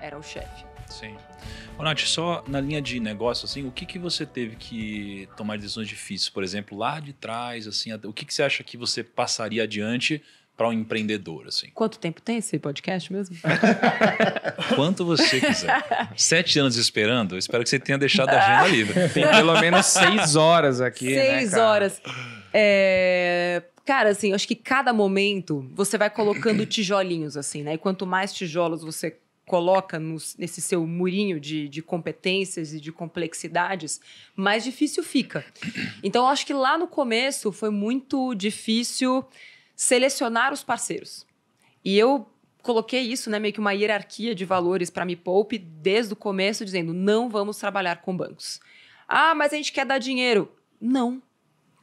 era o chefe. Sim. Ô, Nath, só na linha de negócio, assim, o que, que você teve que tomar decisões difíceis? Por exemplo, lá de trás, assim, o que, que você acha que você passaria adiante para um empreendedor, assim? Quanto tempo tem esse podcast mesmo? Quanto você quiser. Sete anos esperando, eu espero que você tenha deixado a agenda livre. Tem pelo menos seis horas aqui, né, Seis né, horas. É... Cara, assim, eu acho que cada momento você vai colocando tijolinhos, assim, né? E quanto mais tijolos você coloca nesse seu murinho de, de, competências e de complexidades, mais difícil fica. Então, acho que lá no começo foi muito difícil selecionar os parceiros. E eu coloquei isso, né, meio que uma hierarquia de valores para me poupe desde o começo, dizendo: não vamos trabalhar com bancos. Ah, mas a gente quer dar dinheiro. Não,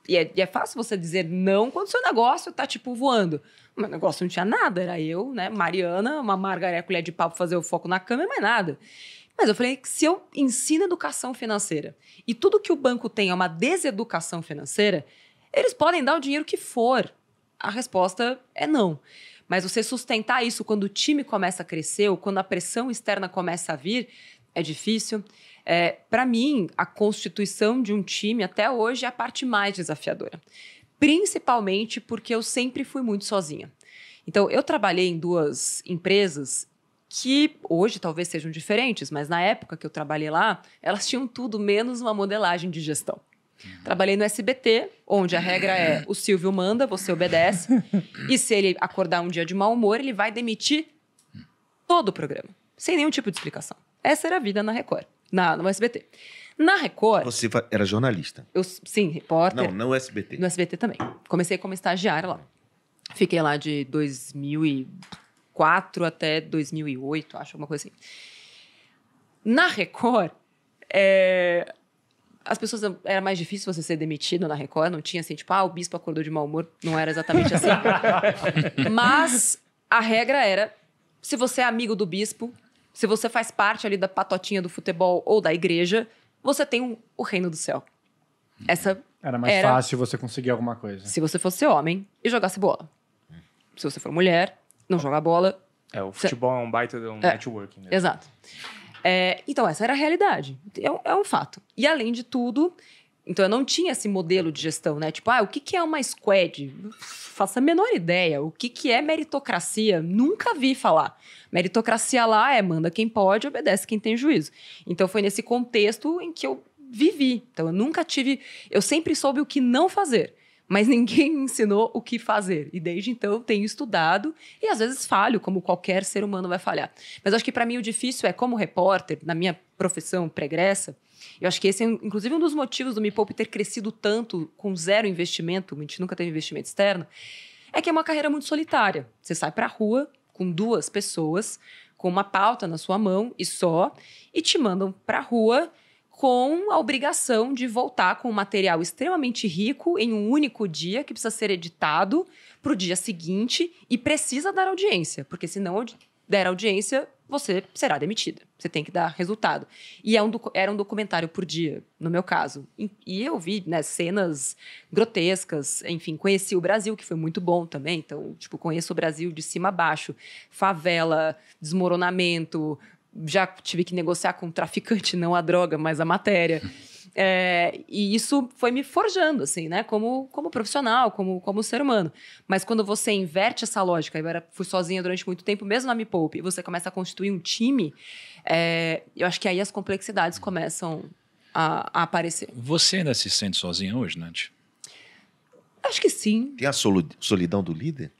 e é, e é fácil você dizer não quando seu negócio tá, tipo, voando. O meu negócio não tinha nada, era eu, né? Mariana, uma margaré colher de papo fazer o foco na câmera, mais nada. Mas eu falei que se eu ensino educação financeira e tudo que o banco tem é uma deseducação financeira, eles podem dar o dinheiro que for. A resposta é não. Mas você sustentar isso quando o time começa a crescer ou quando a pressão externa começa a vir, é difícil. É, Para mim, a constituição de um time até hoje é a parte mais desafiadora, principalmente porque eu sempre fui muito sozinha. Então, eu trabalhei em duas empresas que hoje talvez sejam diferentes, mas na época que eu trabalhei lá, elas tinham tudo menos uma modelagem de gestão. Uhum. Trabalhei no SBT, onde a regra é o Silvio manda, você obedece. e se ele acordar um dia de mau humor, ele vai demitir hum. todo o programa, sem nenhum tipo de explicação. Essa era a vida na Record. Na, no SBT. Na Record. Você era jornalista? Eu, sim, repórter. Não, no SBT. No SBT também. Comecei como estagiária lá. Fiquei lá de 2004 até 2008, acho, alguma coisa assim. Na Record, é, as pessoas era mais difícil você ser demitido na Record, não tinha assim, tipo, ah, o bispo acordou de mau humor, não era exatamente assim. Mas a regra era, se você é amigo do bispo, se você faz parte ali da patotinha do futebol ou da igreja, você tem um, o reino do céu. Essa era mais era, fácil você conseguir alguma coisa. Se você fosse homem e jogasse bola. Se você for mulher, não jogar bola. É, o futebol você... é um baita de um é, networking. Mesmo. Né? Exato. É, então, essa era a realidade. É é um fato. E além de tudo, então eu não tinha esse modelo de gestão, né? Tipo, ah, o que, que é uma squad? Faça a menor ideia. O que, que é meritocracia? Nunca vi falar. Meritocracia lá é manda quem pode, obedece quem tem juízo. Então foi nesse contexto em que eu vivi. Então eu nunca tive. Eu sempre soube o que não fazer mas ninguém me ensinou o que fazer. E desde então eu tenho estudado e às vezes falho, como qualquer ser humano vai falhar. Mas acho que para mim o difícil é, como repórter, na minha profissão pregressa, eu acho que esse é, inclusive, um dos motivos do Me Poupe ter crescido tanto com zero investimento, a gente nunca teve investimento externo, é que é uma carreira muito solitária. Você sai para a rua com duas pessoas, com uma pauta na sua mão e só, e te mandam para a rua com a obrigação de voltar com um material extremamente rico em um único dia, que precisa ser editado para o dia seguinte e precisa dar audiência, porque se não der audiência, você será demitida. Você tem que dar resultado. E é um era um documentário por dia, no meu caso. E eu vi né, cenas grotescas, enfim, conheci o Brasil, que foi muito bom também. Então, tipo, conheço o Brasil de cima a baixo. Favela, desmoronamento, já tive que negociar com o traficante, não a droga, mas a matéria. É, e isso foi me forjando, assim, né? Como, como profissional, como, como ser humano. Mas quando você inverte essa lógica, eu era, fui sozinha durante muito tempo, mesmo na Me Poupe, e você começa a constituir um time, é, eu acho que aí as complexidades começam a, a aparecer. Você ainda se sente sozinha hoje, Nath? Acho que sim. Tem a solidão do líder?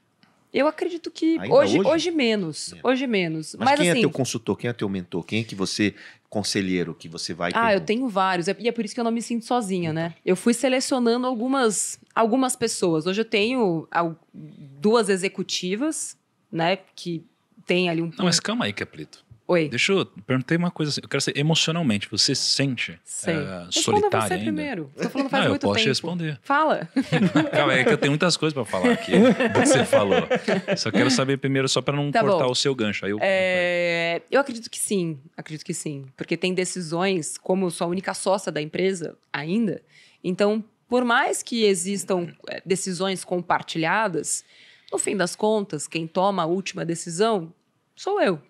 Eu acredito que hoje, hoje, hoje? menos, é. hoje menos. Mas, Mas quem é assim, é teu consultor, quem é teu mentor, quem é que você conselheiro que você vai? Ah, eu tenho vários e é por isso que eu não me sinto sozinha, né? Então. Eu fui selecionando algumas algumas pessoas. Hoje eu tenho duas executivas, né, que tem ali um. Não, mas calma aí, Caplito. Oi. Deixa eu perguntar uma coisa assim. Eu quero saber, emocionalmente, você se sente eh, solitária Eu quero você primeiro. Tô falando faz ah, muito eu posso tempo. te responder. Fala. Calma, é que eu tenho muitas coisas para falar aqui né, do que você falou. Só quero saber primeiro, só para não tá cortar bom. o seu gancho. Aí eu... É, é... eu acredito que sim, acredito que sim. Porque tem decisões, como eu sou a única sócia da empresa ainda, então, por mais que existam eh, decisões compartilhadas, no fim das contas, quem toma a última decisão sou eu.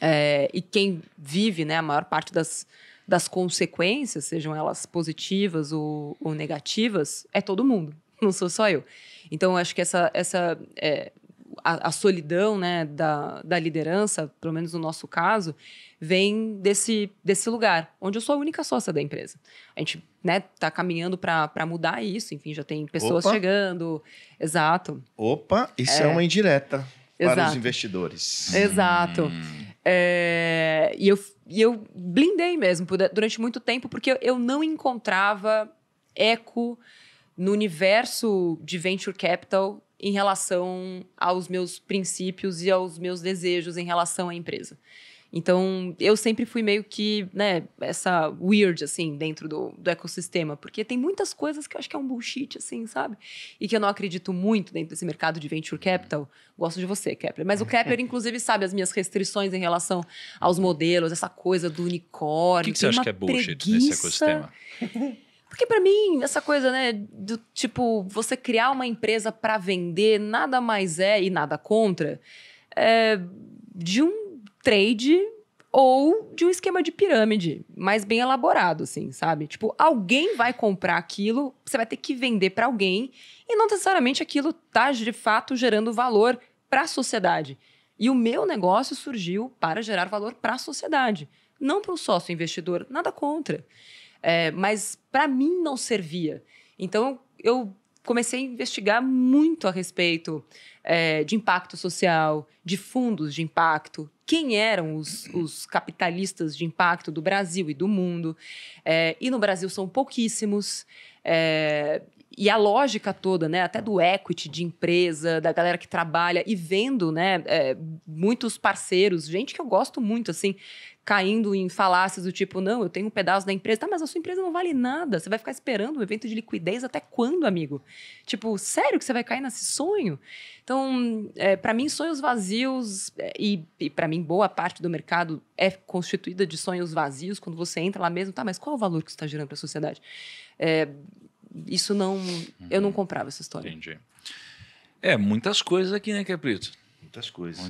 É, e quem vive né, a maior parte das, das consequências, sejam elas positivas ou, ou negativas, é todo mundo, não sou só eu. Então, eu acho que essa, essa é, a, a, solidão né, da, da liderança, pelo menos no nosso caso, vem desse, desse lugar, onde eu sou a única sócia da empresa. A gente né, tá caminhando para mudar isso, enfim, já tem pessoas Opa. chegando. Exato. Opa, isso é, é uma indireta Exato. para os investidores. Exato. Hum. É, e, eu, e eu blindei mesmo durante muito tempo, porque eu não encontrava eco no universo de venture capital em relação aos meus princípios e aos meus desejos em relação à empresa. Então, eu sempre fui meio que, né, essa weird, assim, dentro do, do ecossistema, porque tem muitas coisas que eu acho que é um bullshit, assim, sabe? E que eu não acredito muito dentro desse mercado de venture uhum. capital. Gosto de você, Kepler. Mas o Kepler, inclusive, sabe as minhas restrições em relação aos modelos, essa coisa do unicórnio. O que, que você acha que é bullshit preguiça... nesse ecossistema? Porque para mim, essa coisa, né, do tipo, você criar uma empresa para vender, nada mais é e nada contra, é, de um trade ou de um esquema de pirâmide, mas bem elaborado, assim, sabe? Tipo, alguém vai comprar aquilo, você vai ter que vender para alguém e não necessariamente aquilo tá de fato gerando valor para a sociedade. E o meu negócio surgiu para gerar valor para a sociedade, não para o sócio investidor, nada contra. É, mas para mim não servia. Então eu comecei a investigar muito a respeito é, de impacto social, de fundos de impacto, quem eram os, os capitalistas de impacto do Brasil e do mundo. É, e no Brasil são pouquíssimos. É, e a lógica toda, né, até do equity de empresa, da galera que trabalha e vendo, né, é, muitos parceiros, gente que eu gosto muito, assim, caindo em falácias do tipo, não, eu tenho um pedaço da empresa. Tá, mas a sua empresa não vale nada. Você vai ficar esperando um evento de liquidez até quando, amigo? Tipo, sério que você vai cair nesse sonho? Então, é, para mim, sonhos vazios é, e, e para mim, boa parte do mercado é constituída de sonhos vazios. Quando você entra lá mesmo, tá, mas qual é o valor que você está gerando para a sociedade? É, isso não. Uhum. Eu não uhum. comprava essa história. Entendi. É, muitas coisas aqui, né, Caprito? Muitas coisas.